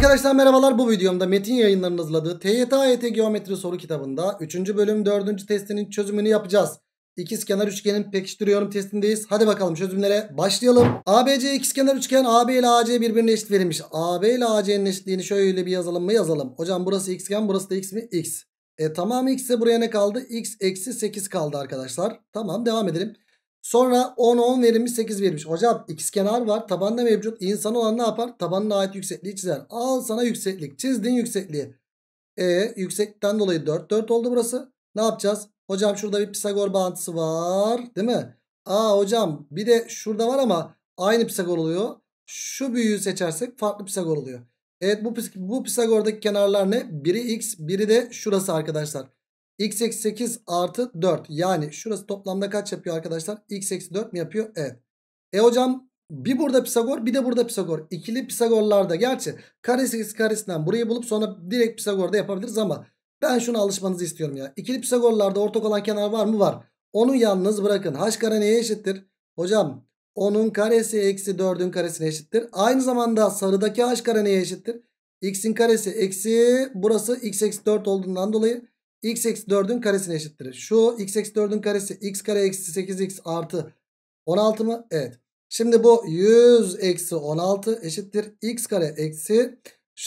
Arkadaşlar merhabalar bu videomda Metin yayınlarının hazırladığı TYT AYT Geometri soru kitabında 3. bölüm 4. testinin çözümünü yapacağız. İkizkenar üçgenin pekiştiriyorum testindeyiz. Hadi bakalım çözümlere başlayalım. ABC ikizkenar üçgen AB ile AC birbirine eşit verilmiş. AB ile AC'nin eşitliğini şöyle bir yazalım mı yazalım. Hocam burası xken, burası da x mi? X. E tamam x ise buraya ne kaldı? X eksi 8 kaldı arkadaşlar. Tamam devam edelim. Sonra 10 10 verilmiş 8 verilmiş. Hocam x kenar var tabanda mevcut. İnsan olan ne yapar? Tabanına ait yüksekliği çizer. Al sana yükseklik. Çizdin yüksekliği. E yüksekten dolayı 4 4 oldu burası. Ne yapacağız? Hocam şurada bir Pisagor bağıntısı var. Değil mi? Aa hocam bir de şurada var ama aynı Pisagor oluyor. Şu büyüğü seçersek farklı Pisagor oluyor. Evet bu, bu Pisagor'daki kenarlar ne? Biri x biri de şurası arkadaşlar x eksi 8 artı 4. Yani şurası toplamda kaç yapıyor arkadaşlar? x eksi 4 mi yapıyor? Evet. E hocam bir burada Pisagor bir de burada Pisagor. ikili Pisagorlarda gerçi karesi eksi karesinden burayı bulup sonra direkt Pisagor'da yapabiliriz ama ben şuna alışmanızı istiyorum ya. ikili Pisagorlarda ortak olan kenar var mı? Var. Onu yalnız bırakın. H kare neye eşittir? Hocam onun karesi eksi 4'ün karesine eşittir. Aynı zamanda sarıdaki h kare neye eşittir? x'in karesi eksi burası x eksi 4 olduğundan dolayı x eksi 4'ün karesine eşittir. Şu x eksi 4'ün karesi x kare eksi 8x artı 16 mı? Evet. Şimdi bu 100 eksi 16 eşittir. x kare eksi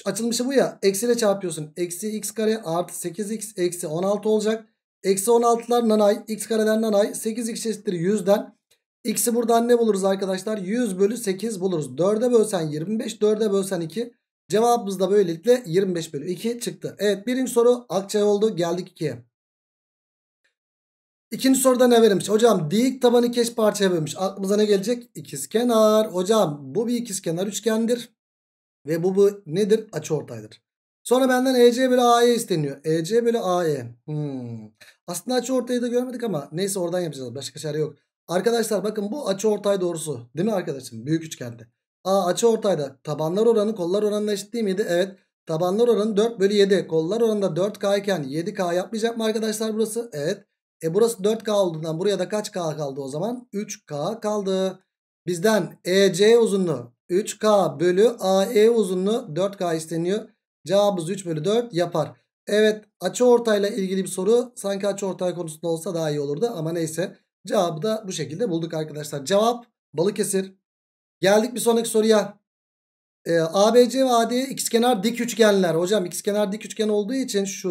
açılmışı bu ya. Eksi ile çarpıyorsun. Eksi x kare artı 8x eksi 16 olacak. Eksi 16'lar nanay. x kareden nanay. 8x eşittir 100'den. X'i buradan ne buluruz arkadaşlar? 100 bölü 8 buluruz. 4'e bölsen 25, 4'e bölsen 2. Cevabımız da böylelikle 25 bölü 2 çıktı. Evet birinci soru akçe oldu geldik 2'ye. İkinci soruda ne verilmiş? Hocam dik tabanı keş parçaya bölmüş. Aklımıza ne gelecek? İkiz kenar. Hocam bu bir ikiz kenar üçgendir. Ve bu, bu nedir? Açı ortaydır. Sonra benden EC bölü AE isteniyor. EC bölü AE. Hmm. Aslında açı ortayı da görmedik ama neyse oradan yapacağız. Başka şey yok. Arkadaşlar bakın bu açı ortay doğrusu. Değil mi arkadaşım? Büyük üçgende. A açı ortayda. Tabanlar oranı kollar oranına eşit değil miydi? Evet. Tabanlar oranı 4 bölü 7. Kollar oranında 4K iken 7K yapmayacak mı arkadaşlar burası? Evet. E burası 4K olduğundan buraya da kaç K kaldı o zaman? 3K kaldı. Bizden EC uzunluğu 3K bölü AE uzunluğu 4K isteniyor. Cevabımız 3 bölü 4 yapar. Evet açı ortayla ilgili bir soru sanki açı ortay konusunda olsa daha iyi olurdu ama neyse. Cevabı da bu şekilde bulduk arkadaşlar. Cevap Balıkesir. Geldik bir sonraki soruya. E, ee, ABC ve AD ikizkenar dik üçgenler. Hocam ikizkenar dik üçgen olduğu için şu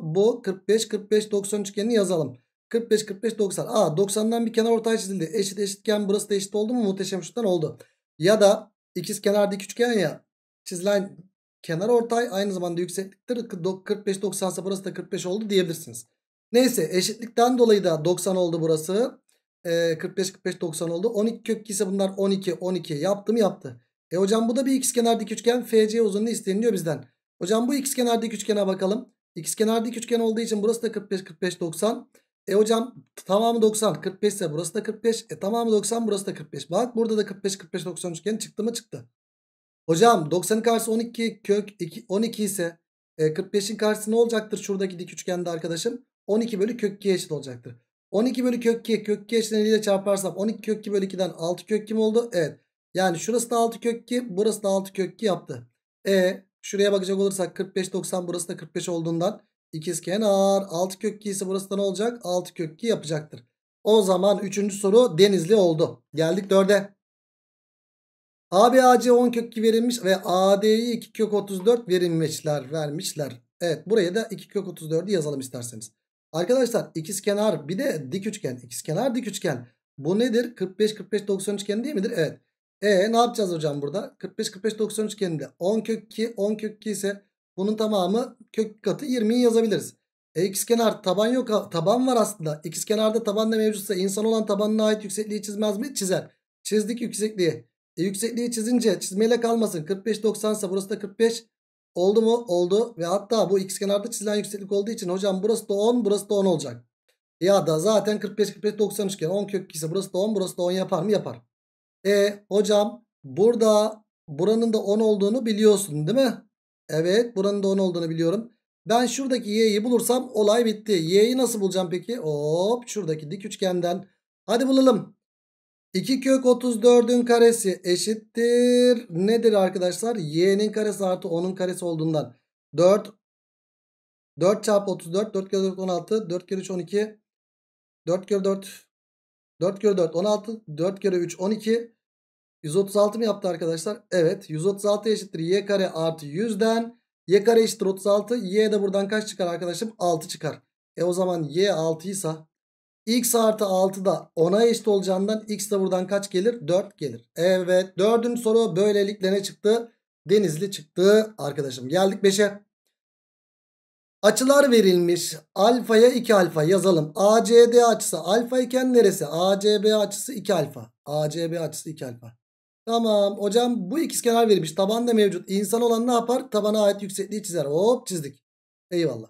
bu 45 45 90 üçgenini yazalım. 45 45 90. Aa 90'dan bir kenar ortaya çizildi. Eşit eşitken burası da eşit oldu mu? Muhteşem şuttan oldu. Ya da ikizkenar dik üçgen ya çizilen kenar ortay aynı zamanda yüksekliktir. 45 90 ise burası da 45 oldu diyebilirsiniz. Neyse eşitlikten dolayı da 90 oldu burası. 45-45-90 ee, oldu. 12 kök ise bunlar 12-12 yaptı mı yaptı. E hocam bu da bir ikizkenar dik üçgen. FC uzunluğu isteniliyor bizden. Hocam bu ikizkenar dik üçgene bakalım. İkizkenar dik üçgen olduğu için burası da 45-45-90. E hocam tamamı 90. 45 ise burası da 45. E tamamı 90 burası da 45. Bak burada da 45-45-90 üçgeni çıktı mı çıktı. Hocam 90'ın karşısı 12 kök 2, 12 ise e, 45'in karşısı ne olacaktır şuradaki dik üçgende arkadaşım? 12 bölü kök 2'ye eşit olacaktır. 12 bölü kök 2 kök 2 eşleniyle çarparsam 12 kök 2 bölü 2'den 6 kök 2 mi oldu? Evet. Yani şurası da 6 kök 2 burası da 6 kök 2 yaptı. E şuraya bakacak olursak 45 90 burası da 45 olduğundan ikiz kenar 6 kök 2 ise burası da ne olacak? 6 kök 2 yapacaktır. O zaman 3. soru denizli oldu. Geldik 4'e. ABAC 10 kök 2 verilmiş ve AD'yi 2 kök 34 verilmişler vermişler. Evet buraya da 2 kök 34'ü yazalım isterseniz. Arkadaşlar ikizkenar bir de dik üçgen. İkizkenar dik üçgen. Bu nedir? 45 45 90 üçgeni değil midir? Evet. E ne yapacağız hocam burada? 45 45 90 üçgeninde 10 kök 2 10 kök 2 ise bunun tamamı kök katı 20'yi yazabiliriz. E, ikizkenar taban yok taban var aslında. İkizkenarda taban da mevcutsa insan olan tabanına ait yüksekliği çizmez mi? Çizer. Çizdik yüksekliği. E, yüksekliği çizince çizmeyle kalmasın. 45 90 ise burası da 45. Oldu mu? Oldu. Ve hatta bu x kenarda çizilen yükseklik olduğu için hocam burası da 10 burası da 10 olacak. Ya da zaten 45 45 90 üçgen 10 kök 2 ise burası da 10 burası da 10 yapar mı? Yapar. E hocam burada buranın da 10 olduğunu biliyorsun değil mi? Evet buranın da 10 olduğunu biliyorum. Ben şuradaki y'yi bulursam olay bitti. Y'yi nasıl bulacağım peki? Hop şuradaki dik üçgenden. Hadi bulalım. 2 kök 34'ün karesi eşittir. Nedir arkadaşlar? Y'nin karesi artı 10'un karesi olduğundan 4 4 çarpı 34 4 kere 4 16 4 kere 3 12 4 kere 4 4 kere 4 16 4 kere 3 12 136 mı yaptı arkadaşlar? Evet 136 eşittir y kare artı 100'den y kare eşittir 36 y de buradan kaç çıkar arkadaşım? 6 çıkar. E o zaman y 6 ise x artı 6 da 10'a eşit olacağından x de buradan kaç gelir? 4 gelir. Evet dördüncü soru böylelikle ne çıktı? Denizli çıktı arkadaşım. Geldik 5'e. Açılar verilmiş. Alfaya 2 alfa yazalım. ACD açısı alfa iken neresi? ACB açısı 2 alfa. ACB açısı 2 alfa. Tamam hocam bu ikizkenar verilmiş. Taban da mevcut. İnsan olan ne yapar? Tabana ait yüksekliği çizer. Hop çizdik. Eyvallah.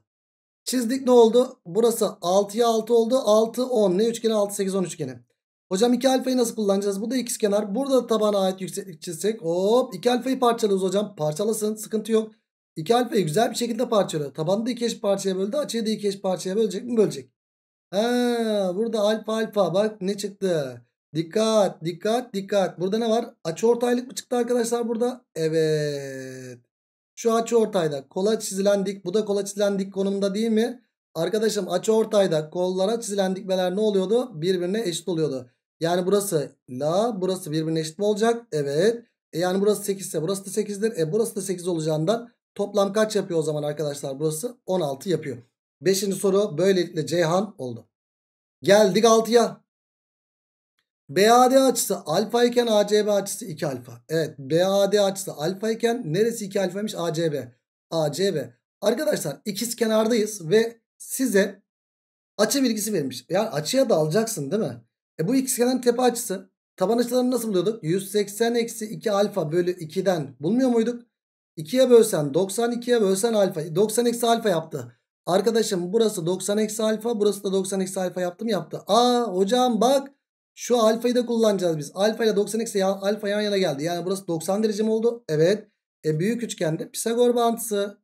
Çizdik ne oldu? Burası 6'ya 6 oldu. 6 10 ne üçgeni 6 8 10 üçgeni. Hocam 2 alfayı nasıl kullanacağız? Bu da ikiz kenar. Burada da tabana ait yükseklik çizsek. Hop 2 alfayı parçalıyoruz hocam. Parçalasın sıkıntı yok. 2 alfayı güzel bir şekilde parçalıyor. Tabanı da 2 eş parçaya böldü. Açıyı da 2 eş parçaya bölecek mi? Bölecek. Ha, burada alfa alfa bak ne çıktı. Dikkat dikkat dikkat. Burada ne var? Açı ortaylık mı çıktı arkadaşlar burada? Evet. Şu açı ortayda kola çizilen dik. Bu da kola çizilen dik konumda değil mi? Arkadaşım açı ortayda kollara çizilen dikmeler ne oluyordu? Birbirine eşit oluyordu. Yani burası la burası birbirine eşit mi olacak? Evet. E yani burası 8 ise burası da 8'dir. E burası da 8 olacağından toplam kaç yapıyor o zaman arkadaşlar? Burası 16 yapıyor. Beşinci soru böylelikle Ceyhan oldu. Geldik 6'ya. BAD açısı alfa iken ACB açısı 2 alfa. Evet BAD açısı alfa iken neresi 2 alfaymış? ACB. ACB. Arkadaşlar ikiz kenardayız ve size açı bilgisi verilmiş. Yani açıya da alacaksın değil mi? E bu kenarın tepe açısı taban açılarını nasıl buluyorduk? 180 eksi 2 alfa bölü 2'den bulmuyor muyduk? 2'ye bölsen 90 2'ye bölsen alfa 90 eksi alfa yaptı. Arkadaşım burası 90 eksi alfa burası da 90 eksi alfa yaptı mı yaptı. Aa hocam bak şu alfayı da kullanacağız biz. Alfa ile 90 ya alfa yan yana geldi. Yani burası 90 derece mi oldu? Evet. E büyük üçgende Pisagor bağıntısı.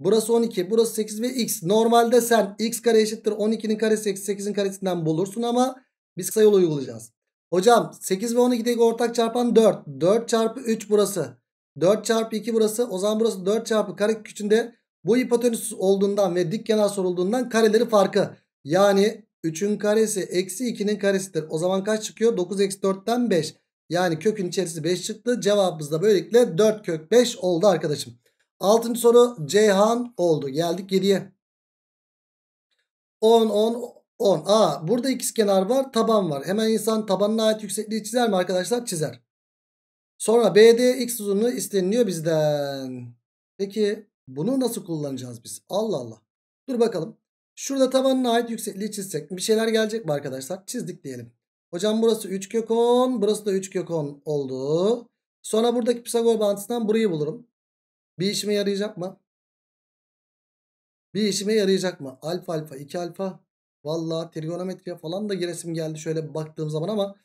Burası 12, burası 8 ve x. Normalde sen x kare eşittir 12'nin karesi eksi 8'in karesinden bulursun ama biz kısa yolu uygulayacağız. Hocam 8 ve 12'deki ortak çarpan 4. 4 çarpı 3 burası. 4 çarpı 2 burası. O zaman burası 4 çarpı kare küçüğünde bu hipotenüs olduğundan ve dik kenar sorulduğundan kareleri farkı. Yani 3'ün karesi eksi 2'nin karesidir. O zaman kaç çıkıyor? 9 eksi 4'ten 5. Yani kökün içerisi 5 çıktı. Cevabımız da böylelikle 4 kök 5 oldu arkadaşım. 6. soru Ceyhan oldu. Geldik 7'ye. 10 10 10. Aa burada ikiz kenar var, taban var. Hemen insan tabanına ait yüksekliği çizer mi arkadaşlar? Çizer. Sonra BD x uzunluğu isteniliyor bizden. Peki bunu nasıl kullanacağız biz? Allah Allah. Dur bakalım. Şurada tabanına ait yüksekliği çizsek bir şeyler gelecek mi arkadaşlar? Çizdik diyelim. Hocam burası 3 kök 10. Burası da 3 kök 10 oldu. Sonra buradaki Pisagor bağıntısından burayı bulurum. Bir işime yarayacak mı? Bir işime yarayacak mı? Alfa alfa 2 alfa. Valla trigonometriye falan da giresim geldi şöyle baktığım zaman ama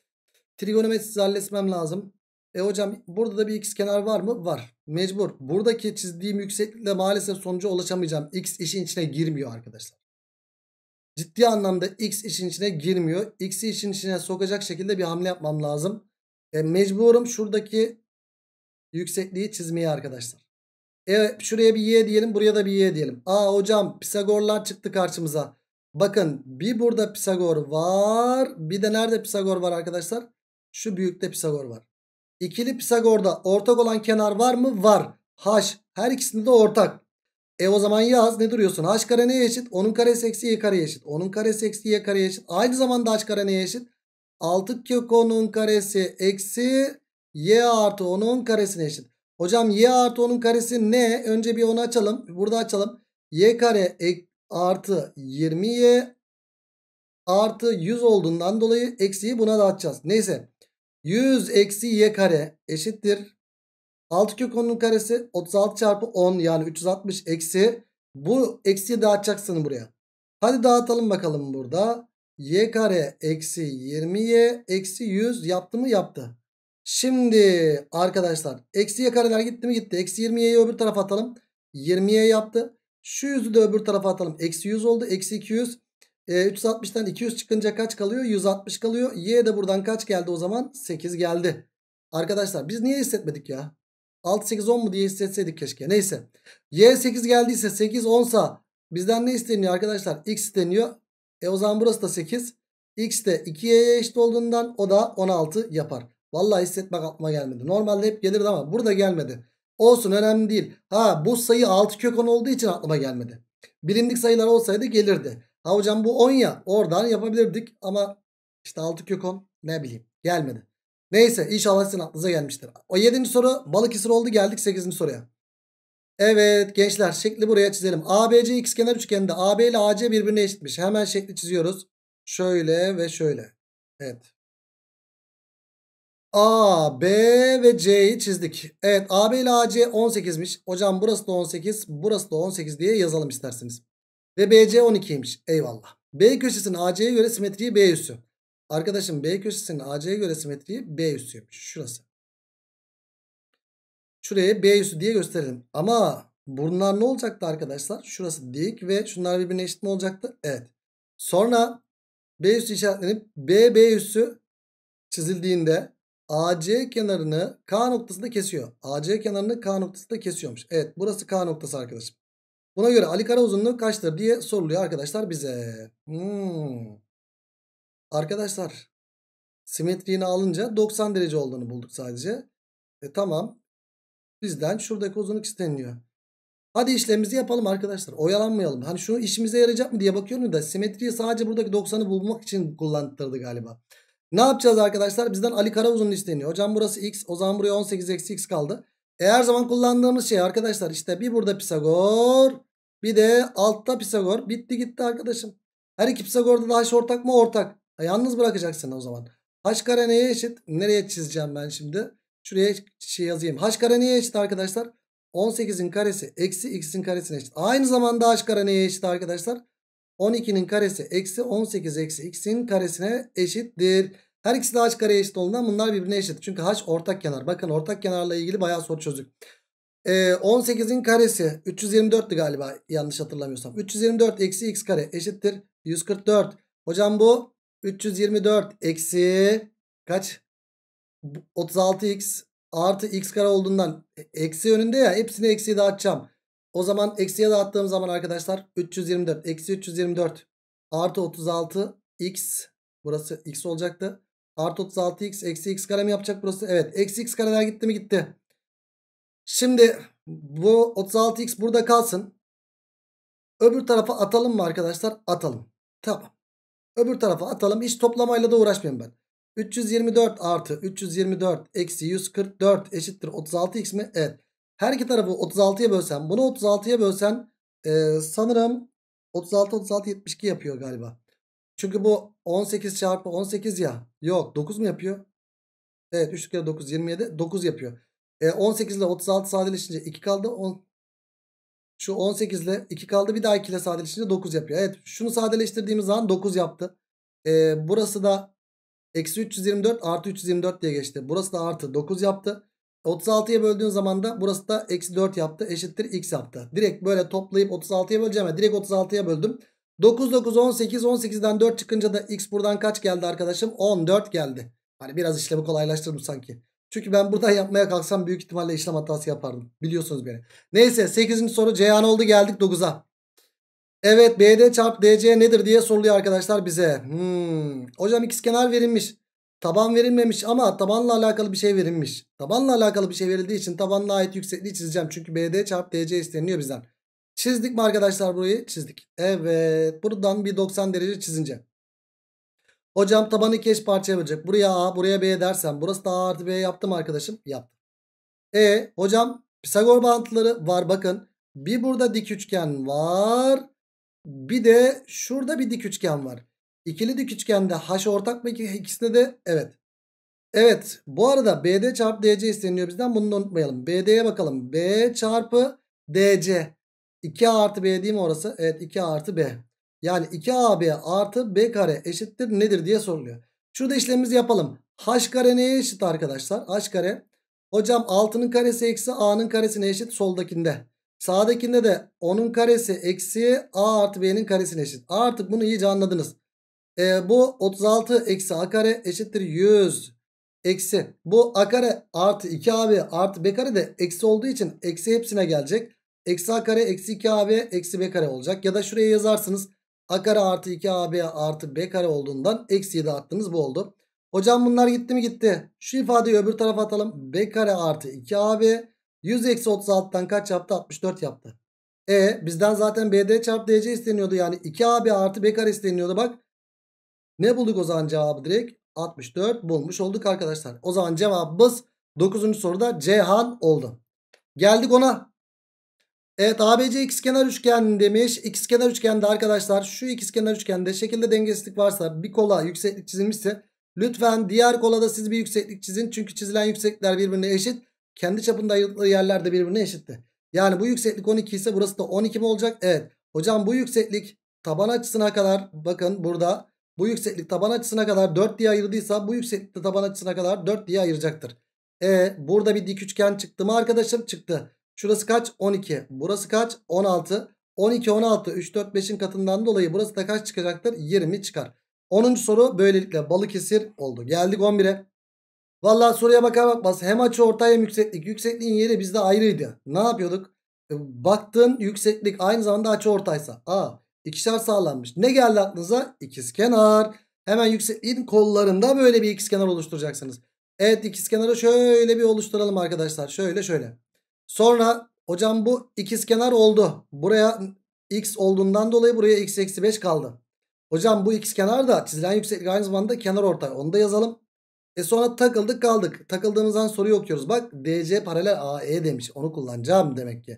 trigonometrisi halletmem lazım. E hocam burada da bir x kenar var mı? Var. Mecbur. Buradaki çizdiğim yükseklikle maalesef sonuca ulaşamayacağım. X işin içine girmiyor arkadaşlar ciddi anlamda x işin içine girmiyor. X'i işin içine sokacak şekilde bir hamle yapmam lazım. E, mecburum şuradaki yüksekliği çizmeye arkadaşlar. Evet şuraya bir y diyelim buraya da bir y diyelim. Aa hocam Pisagorlar çıktı karşımıza. Bakın bir burada Pisagor var bir de nerede Pisagor var arkadaşlar? Şu büyükte Pisagor var. İkili Pisagor'da ortak olan kenar var mı? Var. H her ikisinde de ortak. E o zaman yaz ne duruyorsun? H kare neye eşit? Onun karesi eksi y kare eşit. Onun karesi eksi y kare eşit. Aynı zamanda h kare neye eşit? 6 kök 10'un karesi eksi y artı 10'un karesine eşit. Hocam y artı 10'un karesi ne? Önce bir onu açalım. Burada açalım. y kare artı 20y artı 100 olduğundan dolayı eksiyi buna da atacağız. Neyse 100 eksi y kare eşittir. 6 kök 10'un karesi 36 çarpı 10 yani 360 eksi. Bu eksiye dağıtacaksın buraya. Hadi dağıtalım bakalım burada. Y kare eksi 20Y eksi 100 yaptı mı yaptı. Şimdi arkadaşlar eksi Y kareler gitti mi gitti. Eksi 20Y'yi öbür tarafa atalım. 20y yaptı. Şu yüzü de öbür tarafa atalım. Eksi 100 oldu. Eksi 200. E, 360'tan 200 çıkınca kaç kalıyor? 160 kalıyor. Y de buradan kaç geldi o zaman? 8 geldi. Arkadaşlar biz niye hissetmedik ya? 6 8 10 mu diye hissetseydik keşke. Neyse. Y 8 geldiyse 8 10 sa bizden ne isteniyor arkadaşlar? X isteniyor. E o zaman burası da 8. X de 2Y'ye eşit olduğundan o da 16 yapar. Vallahi hissetmek aklıma gelmedi. Normalde hep gelirdi ama burada gelmedi. Olsun önemli değil. Ha bu sayı 6 kök 10 olduğu için aklıma gelmedi. Bilindik sayılar olsaydı gelirdi. Ha hocam bu 10 ya oradan yapabilirdik ama işte 6 kök 10 ne bileyim gelmedi. Neyse inşallah sizin aklınıza gelmiştir. O 7. soru Balıkesir oldu geldik 8. soruya. Evet gençler şekli buraya çizelim. ABC ikizkenar üçgeninde AB ile AC birbirine eşitmiş. Hemen şekli çiziyoruz. Şöyle ve şöyle. Evet. A, B ve C'yi çizdik. Evet AB ile AC 18'miş. Hocam burası da 18, burası da 18 diye yazalım isterseniz. Ve BC 12'ymiş. Eyvallah. B köşesinin AC'ye göre simetriği B üssü. Arkadaşım B köşesinin AC'ye göre simetriği B üssüymüş. Şurası. Şuraya B üssü diye gösterelim. Ama bunlar ne olacaktı arkadaşlar? Şurası dik ve şunlar birbirine eşit mi olacaktı? Evet. Sonra B üssü işaretlenip B B üssü çizildiğinde AC kenarını K noktasında kesiyor. AC kenarını K noktasında kesiyormuş. Evet burası K noktası arkadaşım. Buna göre Ali Kara uzunluğu kaçtır diye soruluyor arkadaşlar bize. Hmm. Arkadaşlar simetriğini alınca 90 derece olduğunu bulduk sadece. E tamam. Bizden şuradaki uzunluk isteniliyor. Hadi işlemimizi yapalım arkadaşlar. Oyalanmayalım. Hani şu işimize yarayacak mı diye bakıyorum da simetriyi sadece buradaki 90'ı bulmak için kullandırdı galiba. Ne yapacağız arkadaşlar? Bizden Ali Kara uzunluğu isteniyor. Hocam burası x. O zaman buraya 18 eksi x kaldı. E her zaman kullandığımız şey arkadaşlar işte bir burada Pisagor bir de altta Pisagor. Bitti gitti arkadaşım. Her iki Pisagor'da daha h ortak mı? Ortak. Yalnız bırakacaksın o zaman. H kare neye eşit? Nereye çizeceğim ben şimdi? Şuraya şey yazayım. H kare neye eşit arkadaşlar? 18'in karesi eksi x'in karesine eşit. Aynı zamanda h kare neye eşit arkadaşlar? 12'nin karesi eksi 18 eksi x'in karesine eşittir. Her ikisi de h kareye eşit olduğundan bunlar birbirine eşit. Çünkü h ortak kenar. Bakın ortak kenarla ilgili bayağı soru çözdük. Ee, 18'in karesi 324'tü galiba yanlış hatırlamıyorsam. 324 eksi x kare eşittir 144. Hocam bu 324 eksi kaç? 36x artı x kare olduğundan e, eksi önünde ya hepsini eksiye dağıtacağım. O zaman eksiye dağıttığım zaman arkadaşlar 324 eksi 324 artı 36 x burası x olacaktı. Artı 36 x eksi x kare mi yapacak burası? Evet eksi x kareler gitti mi gitti. Şimdi bu 36x burada kalsın. Öbür tarafa atalım mı arkadaşlar? Atalım. Tamam. Öbür tarafa atalım. Hiç toplamayla da uğraşmayayım ben. 324 artı 324 eksi 144 eşittir 36x mi? Evet. Her iki tarafı 36'ya bölsen bunu 36'ya bölsen e, sanırım 36 36 72 yapıyor galiba. Çünkü bu 18 çarpı 18 ya. Yok 9 mu yapıyor? Evet 3 kere 9 27 9 yapıyor. E, 18 ile 36 sadeleşince 2 kaldı. 10, şu 18 ile 2 kaldı. Bir daha 2 ile sadeleştirince 9 yapıyor. Evet şunu sadeleştirdiğimiz zaman 9 yaptı. Ee, burası da eksi 324 artı 324 diye geçti. Burası da artı 9 yaptı. 36'ya böldüğün zaman da burası da eksi 4 yaptı. Eşittir x yaptı. Direkt böyle toplayıp 36'ya böleceğim. Direkt 36'ya böldüm. 9, 9, 18. 18'den 4 çıkınca da x buradan kaç geldi arkadaşım? 14 geldi. Hani biraz işlemi kolaylaştırdım sanki. Çünkü ben burada yapmaya kalksam büyük ihtimalle işlem hatası yapardım. Biliyorsunuz beni. Neyse 8. soru Ceyhan oldu geldik 9'a. Evet BD çarp DC nedir diye soruluyor arkadaşlar bize. Hmm. Hocam ikizkenar verilmiş. Taban verilmemiş ama tabanla alakalı bir şey verilmiş. Tabanla alakalı bir şey verildiği için tabanla ait yüksekliği çizeceğim. Çünkü BD çarp DC isteniyor bizden. Çizdik mi arkadaşlar burayı? Çizdik. Evet. Buradan bir 90 derece çizince. Hocam tabanı iki eş parçaya bölecek. Buraya A buraya B dersem burası da A artı B yaptım arkadaşım. Yaptım. E hocam Pisagor bağıntıları var bakın. Bir burada dik üçgen var. Bir de şurada bir dik üçgen var. İkili dik üçgende H ortak mı ikisinde de? Evet. Evet bu arada BD çarpı DC isteniyor bizden bunu da unutmayalım. BD'ye bakalım. B çarpı DC. 2A artı B değil mi orası? Evet 2A artı B. Yani 2AB artı B kare eşittir nedir diye soruluyor. Şurada işlemimizi yapalım. H kare neye eşit arkadaşlar? H kare. Hocam 6'nın karesi eksi A'nın karesine eşit soldakinde. Sağdakinde de 10'un karesi eksi A artı B'nin karesine eşit. Artık bunu iyice anladınız. E, bu 36 eksi A kare eşittir 100 eksi. Bu A kare artı 2AB artı B kare de eksi olduğu için eksi hepsine gelecek. Eksi A kare eksi 2AB eksi B kare olacak. Ya da şuraya yazarsınız. A kare artı 2AB artı B kare olduğundan eksi 7 attığımız bu oldu. Hocam bunlar gitti mi gitti. Şu ifadeyi öbür tarafa atalım. B kare artı 2AB 100 eksi 36'tan kaç yaptı? 64 yaptı. E bizden zaten BD çarp DC isteniyordu. Yani 2AB artı B kare isteniyordu bak. Ne bulduk o zaman cevabı direkt? 64 bulmuş olduk arkadaşlar. O zaman cevabımız 9. soruda Cihan oldu. Geldik ona. Evet ABC kenar üçgen demiş. X İkizkenar üçgende arkadaşlar şu x kenar üçgende şekilde dengesizlik varsa bir kola yükseklik çizilmişse lütfen diğer kola da siz bir yükseklik çizin. Çünkü çizilen yükseklikler birbirine eşit. Kendi çapında ayrıldığı yerler de birbirine eşitti. Yani bu yükseklik 12 ise burası da 12 mi olacak? Evet. Hocam bu yükseklik taban açısına kadar bakın burada bu yükseklik taban açısına kadar 4 diye ayırdıysa bu yükseklik de taban açısına kadar 4 diye ayıracaktır. E burada bir dik üçgen çıktı mı arkadaşım? Çıktı. Şurası kaç? 12. Burası kaç? 16. 12, 16. 3, 4, 5'in katından dolayı burası da kaç çıkacaktır? 20 çıkar. 10. soru böylelikle Balıkesir oldu. Geldik 11'e. Valla soruya bakar bakmaz hem açı ortay hem yükseklik. Yüksekliğin yeri bizde ayrıydı. Ne yapıyorduk? E, Baktığın yükseklik aynı zamanda açı ortaysa. A. İkişer sağlanmış. Ne geldi aklınıza? İkizkenar. Hemen yüksekliğin kollarında böyle bir ikizkenar oluşturacaksınız. Evet ikizkenarı şöyle bir oluşturalım arkadaşlar. Şöyle şöyle. Sonra hocam bu ikizkenar oldu. Buraya x olduğundan dolayı buraya x eksi 5 kaldı. Hocam bu ikizkenar da çizilen yükseklik aynı zamanda kenar ortay. Onu da yazalım. E sonra takıldık kaldık. Takıldığımızdan soruyu okuyoruz. Bak DC paralel AE demiş. Onu kullanacağım demek ki.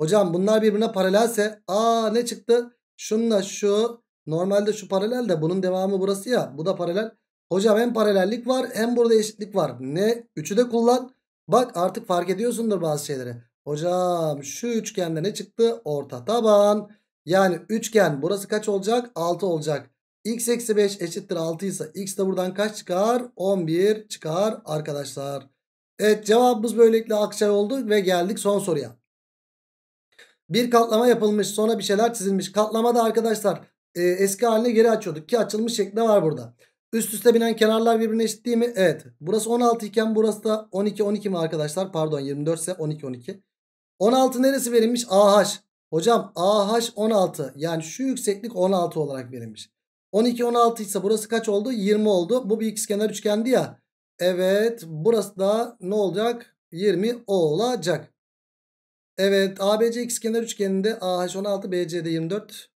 Hocam bunlar birbirine paralelse aa ne çıktı? Şununla şu normalde şu paralel de bunun devamı burası ya. Bu da paralel. Hocam hem paralellik var hem burada eşitlik var. Ne? Üçü de kullan. Bak artık fark ediyorsundur bazı şeyleri. Hocam şu üçgende ne çıktı? Orta taban. Yani üçgen burası kaç olacak? 6 olacak. X eksi 5 eşittir 6 ise X de buradan kaç çıkar? 11 çıkar arkadaşlar. Evet cevabımız böylelikle akçay oldu ve geldik son soruya. Bir katlama yapılmış sonra bir şeyler çizilmiş. Katlamada arkadaşlar e, eski haline geri açıyorduk ki açılmış şekli var burada. Üst üste binen kenarlar birbirine eşit değil mi? Evet. Burası 16 iken burası da 12 12 mi arkadaşlar? Pardon 24 ise 12 12. 16 neresi verilmiş? AH. Hocam AH 16. Yani şu yükseklik 16 olarak verilmiş. 12 16 ise burası kaç oldu? 20 oldu. Bu bir ikizkenar üçgendi ya. Evet. Burası da ne olacak? 20 olacak. Evet. ABC ikizkenar üçgeninde AH 16, BC'de 24.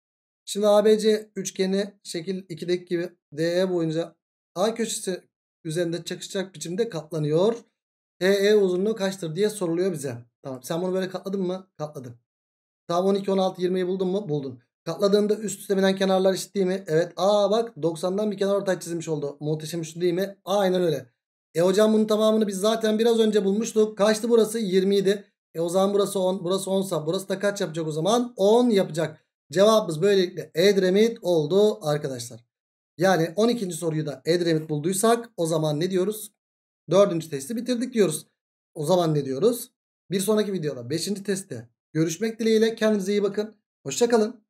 Şimdi ABC üçgeni şekil 2'deki gibi DE boyunca A köşesi üzerinde çakışacak biçimde katlanıyor. TE uzunluğu kaçtır diye soruluyor bize. Tamam sen bunu böyle katladın mı? Katladım. Tamam 12, 16, 20'yi buldun mu? Buldun. Katladığında üst üste binen kenarlar eşit değil mi? Evet. Aa bak 90'dan bir kenar ortaya çizmiş oldu. Muhteşem şu değil mi? Aynen öyle. E hocam bunun tamamını biz zaten biraz önce bulmuştuk. Kaçtı burası? 20 idi. E o zaman burası 10. Burası 10 sa burası da kaç yapacak o zaman? 10 yapacak. Cevabımız böylelikle Edremit oldu arkadaşlar. Yani 12. soruyu da Edremit bulduysak o zaman ne diyoruz? 4. testi bitirdik diyoruz. O zaman ne diyoruz? Bir sonraki videoda 5. testte görüşmek dileğiyle. Kendinize iyi bakın. Hoşçakalın.